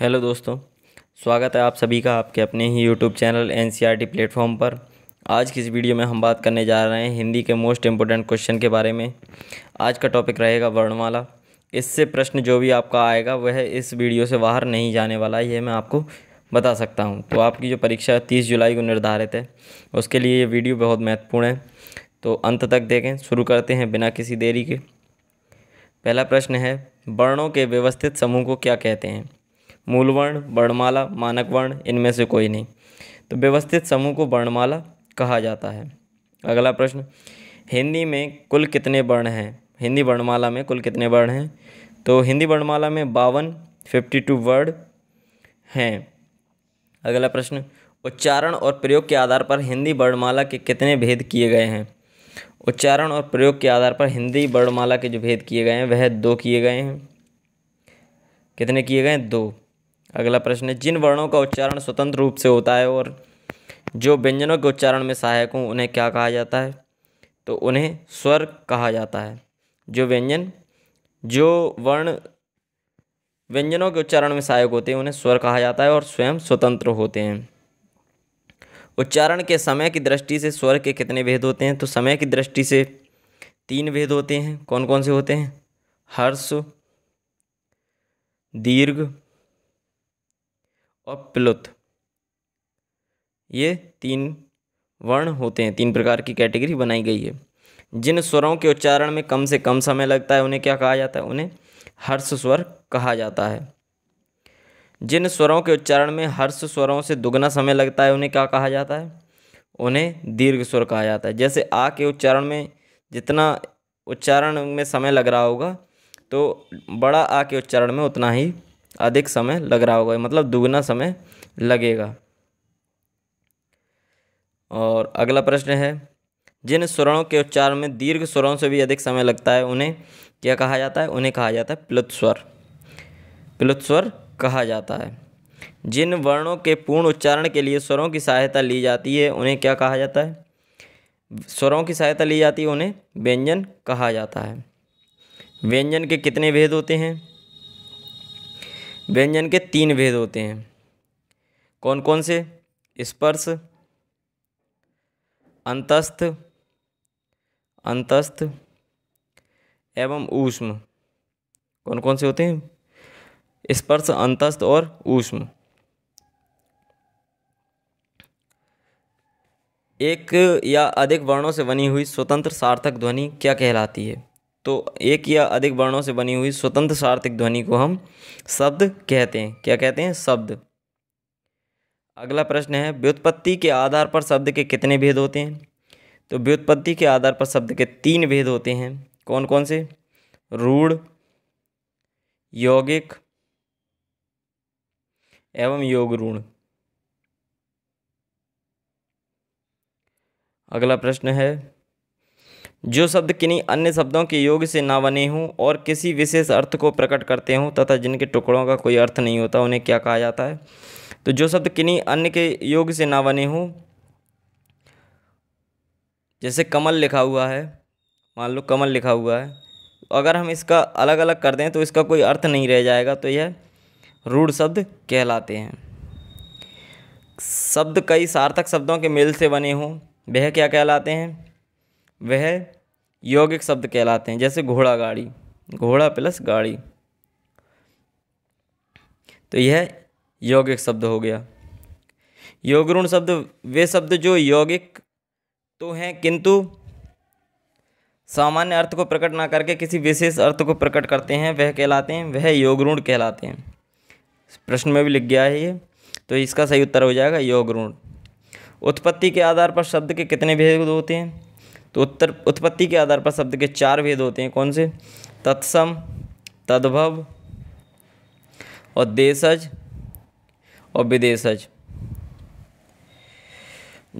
hello दोस्तों स्वागत है आप सभी का आपके अपने ही YouTube channel N C platform पर आज की इस वीडियो में हम बात करने जा रहे हैं हिंदी के मोस्ट इम्पोर्टेंट क्वेश्चन के बारे में आज का टॉपिक रहेगा वर्णमाला इससे प्रश्न जो भी आपका आएगा वह इस वीडियो से बाहर नहीं जाने वाला ये मैं आपको बता सकता हूँ तो आपकी जो परीक्षा तीस जुलाई को निर्धारित है उसके लिए ये वीडियो बहुत महत्वपूर्ण है तो अंत तक देखें शुरू करते हैं बिना किसी देरी के पहला प्रश्न है वर्णों के व्यवस्थित समूह को क्या कहते हैं मूल वर्ण वर्णमाला मानक वर्ण इनमें से कोई नहीं तो व्यवस्थित समूह को वर्णमाला कहा जाता है अगला प्रश्न हिंदी में कुल कितने वर्ण हैं हिंदी वर्णमाला में कुल कितने वर्ण हैं तो हिंदी वर्णमाला में बावन फिफ्टी टू वर्ड हैं अगला प्रश्न उच्चारण और प्रयोग के आधार पर हिंदी वर्णमाला के कितने भेद किए गए हैं उच्चारण और प्रयोग के आधार पर हिंदी वर्णमाला के जो भेद किए गए हैं वह दो किए गए हैं कितने किए गए हैं दो अगला प्रश्न है जिन वर्णों का उच्चारण स्वतंत्र रूप से होता है और जो व्यंजनों के उच्चारण में सहायक हों उन्हें क्या कहा जाता है तो उन्हें स्वर कहा जाता है जो व्यंजन जो वर्ण व्यंजनों के उच्चारण में सहायक होते हैं उन्हें स्वर कहा जाता है और स्वयं स्वतंत्र होते हैं उच्चारण के समय की दृष्टि से स्वर के कितने भेद होते हैं तो समय की दृष्टि से तीन भेद होते हैं कौन कौन से होते हैं हर्ष दीर्घ और प्लुत ये तीन वर्ण होते हैं तीन प्रकार की कैटेगरी बनाई गई है जिन स्वरों के उच्चारण में कम से कम समय लगता है उन्हें क्या कहा जाता है उन्हें हर्ष स्वर कहा जाता है जिन स्वरों के उच्चारण में हर्ष स्वरों से दुगना समय लगता है उन्हें क्या कहा जाता है उन्हें दीर्घ स्वर कहा जाता है जैसे आ के उच्चारण में जितना उच्चारण में समय लग रहा होगा तो बड़ा आ के उच्चारण में उतना ही अधिक समय लग रहा होगा मतलब दुगना समय लगेगा और अगला प्रश्न है जिन स्वरणों के उच्चारण में दीर्घ स्वरों से भी अधिक समय लगता है उन्हें क्या कहा जाता है उन्हें कहा जाता है प्लुत स्वर प्लुत स्वर कहा जाता है जिन वर्णों के पूर्ण उच्चारण के लिए स्वरों की सहायता ली जाती है उन्हें क्या कहा जाता है स्वरों की सहायता ली जाती है उन्हें व्यंजन कहा जाता है व्यंजन के कितने भेद होते हैं व्यंजन के तीन भेद होते हैं कौन कौन से स्पर्श अंतस्थ अंतस्थ एवं ऊष्म कौन कौन से होते हैं स्पर्श अंतस्थ और ऊष्म एक या अधिक वर्णों से बनी हुई स्वतंत्र सार्थक ध्वनि क्या कहलाती है तो एक या अधिक वर्णों से बनी हुई स्वतंत्र सार्थक ध्वनि को हम शब्द कहते हैं क्या कहते हैं शब्द अगला प्रश्न है व्युत्पत्ति के आधार पर शब्द के कितने भेद होते हैं तो व्युत्पत्ति के आधार पर शब्द के तीन भेद होते हैं कौन कौन से रूढ़ यौगिक एवं योग ऋण अगला प्रश्न है जो शब्द किन्हीं अन्य शब्दों के योग से ना बने हों और किसी विशेष अर्थ को प्रकट करते हों तथा जिनके टुकड़ों का कोई अर्थ नहीं होता उन्हें क्या कहा जाता है तो जो शब्द किन्हीं अन्य के योग से ना बने हों जैसे कमल लिखा हुआ है मान लो कमल लिखा हुआ है अगर हम इसका अलग अलग कर दें तो इसका कोई अर्थ नहीं रह जाएगा तो यह रूढ़ शब्द कहलाते हैं शब्द कई सार्थक शब्दों के मेल से बने हों वह क्या कहलाते हैं वह यौगिक शब्द कहलाते हैं जैसे घोड़ा गाड़ी घोड़ा प्लस गाड़ी तो यह यौगिक शब्द हो गया ऋण शब्द वे शब्द जो यौगिक तो हैं किंतु सामान्य अर्थ को प्रकट ना करके किसी विशेष अर्थ को प्रकट करते हैं वह कहलाते हैं वह ऋण कहलाते हैं प्रश्न में भी लिख गया है ये तो इसका सही उत्तर हो जाएगा ऋण उत्पत्ति के आधार पर शब्द के कितने भेद होते हैं तो उत्तर उत्पत्ति के आधार पर शब्द के चार भेद होते हैं कौन से तत्सम तद्भव और देशज और विदेशज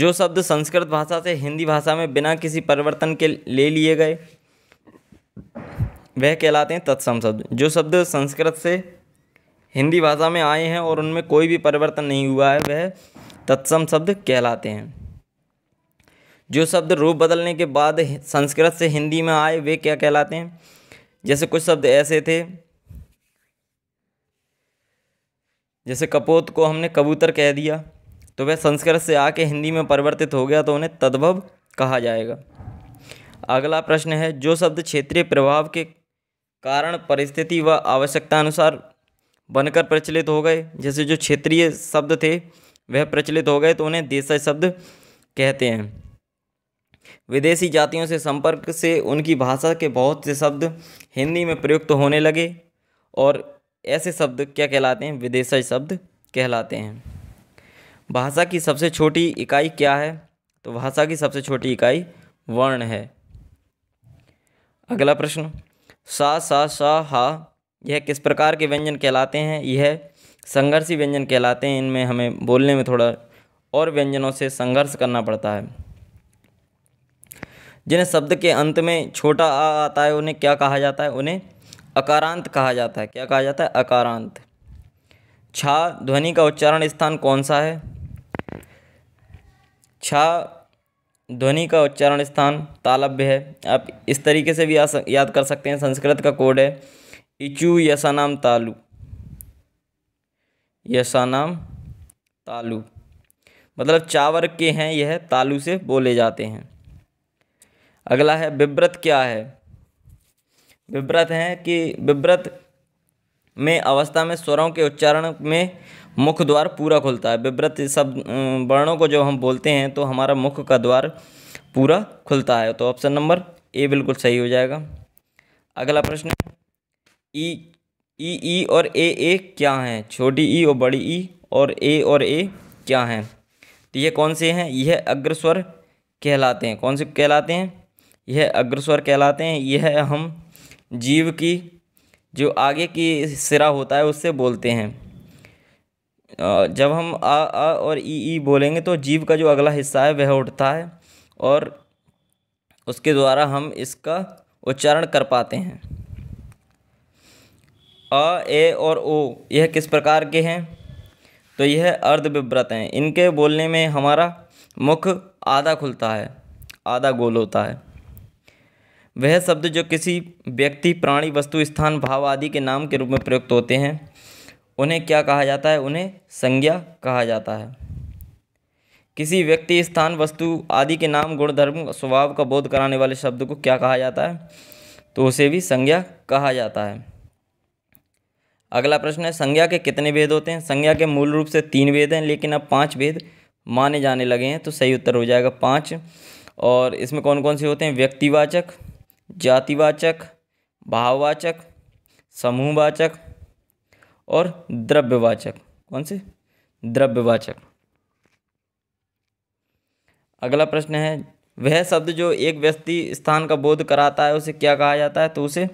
जो शब्द संस्कृत भाषा से हिंदी भाषा में बिना किसी परिवर्तन के ले लिए गए वह कहलाते हैं तत्सम शब्द जो शब्द संस्कृत से हिंदी भाषा में आए हैं और उनमें कोई भी परिवर्तन नहीं हुआ है वह तत्सम शब्द कहलाते हैं जो शब्द रूप बदलने के बाद संस्कृत से हिंदी में आए वे क्या कहलाते हैं जैसे कुछ शब्द ऐसे थे जैसे कपोत को हमने कबूतर कह दिया तो वह संस्कृत से आके हिंदी में परिवर्तित हो गया तो उन्हें तद्भव कहा जाएगा अगला प्रश्न है जो शब्द क्षेत्रीय प्रभाव के कारण परिस्थिति व आवश्यकता अनुसार बनकर प्रचलित हो गए जैसे जो क्षेत्रीय शब्द थे वह प्रचलित हो गए तो उन्हें देसाई शब्द कहते हैं विदेशी जातियों से संपर्क से उनकी भाषा के बहुत से शब्द हिंदी में प्रयुक्त होने लगे और ऐसे शब्द क्या कहलाते हैं विदेशी शब्द कहलाते हैं भाषा की सबसे छोटी इकाई क्या है तो भाषा की सबसे छोटी इकाई वर्ण है अगला प्रश्न सा सा सा हा यह किस प्रकार के व्यंजन कहलाते हैं यह संघर्षी व्यंजन कहलाते हैं इनमें हमें बोलने में थोड़ा और व्यंजनों से संघर्ष करना पड़ता है जिन्हें शब्द के अंत में छोटा आ आता है उन्हें क्या कहा जाता है उन्हें अकारांत कहा जाता है क्या कहा जाता है अकारांत छा ध्वनि का उच्चारण स्थान कौन सा है छा ध्वनि का उच्चारण स्थान तालब्य है आप इस तरीके से भी याद कर सकते हैं संस्कृत का कोड है इचू यसानाम तालु यसानाम तालु मतलब चावर के हैं यह तालु से बोले जाते हैं अगला है विव्रत क्या है विव्रत है कि विव्रत में अवस्था में स्वरों के उच्चारण में मुख द्वार पूरा खुलता है विव्रत सब अं, वर्णों को जब हम बोलते हैं तो हमारा मुख का द्वार पूरा खुलता है तो ऑप्शन नंबर ए बिल्कुल सही हो जाएगा अगला प्रश्न ई ई ई और ए ए क्या हैं छोटी ई और बड़ी ई और ए और ए क्या हैं तो ये कौन से हैं यह अग्रस्वर कहलाते हैं कौन से कहलाते हैं यह अग्रस्वर कहलाते हैं यह हम जीव की जो आगे की सिरा होता है उससे बोलते हैं जब हम आ आ और ई ई बोलेंगे तो जीव का जो अगला हिस्सा है वह उठता है और उसके द्वारा हम इसका उच्चारण कर पाते हैं अ ए और ओ यह किस प्रकार के हैं तो यह अर्ध विव्रत हैं इनके बोलने में हमारा मुख आधा खुलता है आधा गोल होता है वह शब्द जो किसी व्यक्ति प्राणी वस्तु स्थान भाव आदि के नाम के रूप में प्रयुक्त होते हैं उन्हें क्या कहा जाता है उन्हें संज्ञा कहा जाता है किसी व्यक्ति स्थान वस्तु आदि के नाम गुणधर्म स्वभाव का बोध कराने वाले शब्द को क्या कहा जाता है तो उसे भी संज्ञा कहा जाता है अगला प्रश्न है संज्ञा के कितने भेद होते हैं संज्ञा के मूल रूप से तीन भेद हैं लेकिन अब पांच भेद माने जाने लगे हैं तो सही उत्तर हो जाएगा पाँच और इसमें कौन कौन से होते हैं व्यक्तिवाचक जातिवाचक भाववाचक समूहवाचक और द्रव्यवाचक कौन से द्रव्यवाचक अगला प्रश्न है वह शब्द जो एक व्यक्ति स्थान का बोध कराता है उसे क्या कहा जाता है तो उसे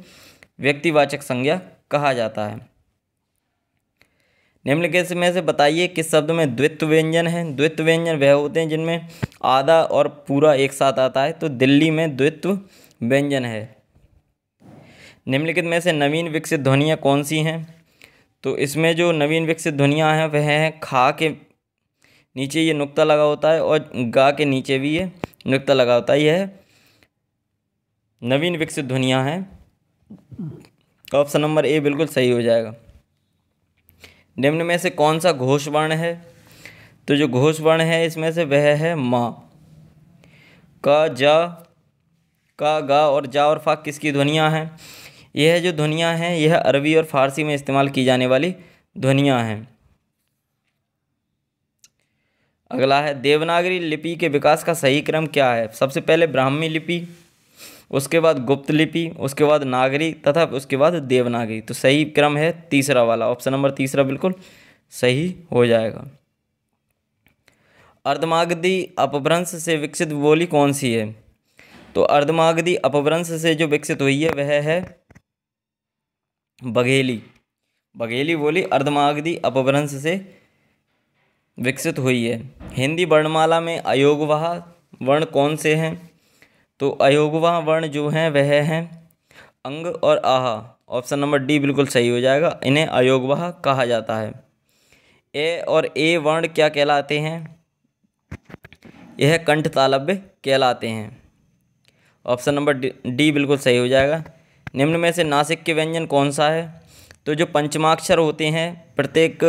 व्यक्तिवाचक संज्ञा कहा जाता है निम्नलिखित में से बताइए किस शब्द में द्वित्व व्यंजन है द्वित्व व्यंजन वह होते हैं जिनमें आधा और पूरा एक साथ आता है तो दिल्ली में द्वित्व व्यंजन है निम्नलिखित में से नवीन विकसित ध्वनियाँ कौन सी हैं तो इसमें जो नवीन विकसित ध्वनियाँ हैं वह हैं खा के नीचे ये नुक्ता लगा होता है और गा के नीचे भी ये नुक्ता लगा होता है यह नवीन विकसित ध्वनियाँ हैं ऑप्शन नंबर ए बिल्कुल सही हो जाएगा निम्न में से कौन सा घोष वर्ण है तो जो घोष वर्ण है इसमें से वह है माँ क जा का गा और जा और फा किसकी ध्वनियाँ हैं यह जो ध्वनियाँ हैं यह अरबी और फारसी में इस्तेमाल की जाने वाली ध्वनियाँ हैं अगला है देवनागरी लिपि के विकास का सही क्रम क्या है सबसे पहले ब्राह्मी लिपि उसके बाद गुप्त लिपि उसके बाद नागरी तथा उसके बाद देवनागरी तो सही क्रम है तीसरा वाला ऑप्शन नंबर तीसरा बिल्कुल सही हो जाएगा अर्धमागधी अपभ्रंश से विकसित बोली कौन सी है तो अर्धमागधी अपभ्रंश से जो विकसित हुई है वह है बघेली बघेली बोली अर्धमागधी अपभ्रंश से विकसित हुई है हिंदी वर्णमाला में अयोगवाह वर्ण कौन से हैं तो अयोगवाह वर्ण जो हैं वह हैं अंग और आहा ऑप्शन नंबर डी बिल्कुल सही हो जाएगा इन्हें अयोगवाह कहा जाता है ए और ए वर्ण क्या कहलाते हैं यह कंठ तालव्य कहलाते हैं ऑप्शन नंबर डी बिल्कुल सही हो जाएगा निम्न में से नासिक के व्यंजन कौन सा है तो जो पंचमाक्षर होते हैं प्रत्येक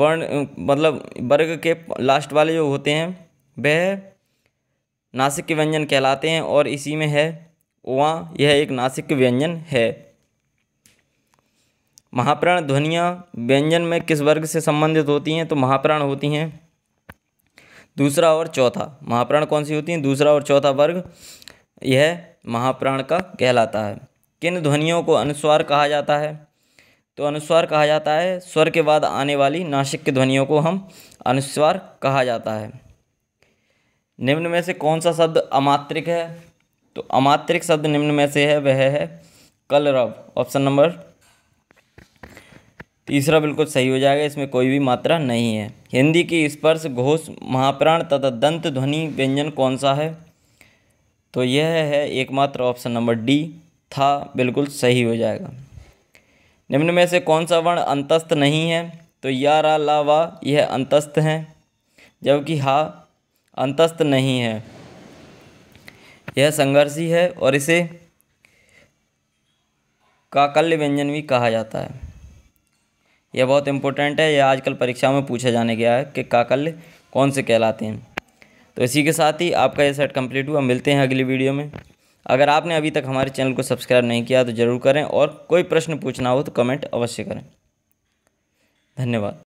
वर्ण मतलब वर्ग के लास्ट वाले जो होते हैं वह नासिक के व्यंजन कहलाते हैं और इसी में है ओवा यह एक नासिक व्यंजन है महाप्राण ध्वनियाँ व्यंजन में किस वर्ग से संबंधित होती हैं तो महाप्राण होती हैं दूसरा और चौथा महाप्राण कौन सी होती हैं दूसरा और चौथा वर्ग यह महाप्राण का कहलाता है किन ध्वनियों को अनुस्वार कहा जाता है तो अनुस्वार कहा जाता है स्वर के बाद आने वाली नासिक की ध्वनियों को हम अनुस्वार कहा जाता है निम्न में से कौन सा शब्द अमात्रिक है तो अमात्रिक शब्द निम्न में से है वह है कलरव ऑप्शन नंबर तीसरा बिल्कुल सही हो जाएगा इसमें कोई भी मात्रा नहीं है हिंदी की स्पर्श घोष महाप्राण तथा दंत ध्वनि व्यंजन कौन सा है तो यह है एकमात्र ऑप्शन नंबर डी था बिल्कुल सही हो जाएगा निम्न में से कौन सा वर्ण अंतस्थ नहीं है तो या रा ला वा यह अंतस्थ हैं जबकि हा अंतस्थ नहीं है यह संघर्षी है और इसे काकल्य व्यंजन भी कहा जाता है यह बहुत इंपॉर्टेंट है यह आजकल परीक्षा में पूछा जाने गया है कि काकल्य कौन से कहलाते हैं तो इसी के साथ ही आपका ये सेट कंप्लीट हुआ मिलते हैं अगली वीडियो में अगर आपने अभी तक हमारे चैनल को सब्सक्राइब नहीं किया तो ज़रूर करें और कोई प्रश्न पूछना हो तो कमेंट अवश्य करें धन्यवाद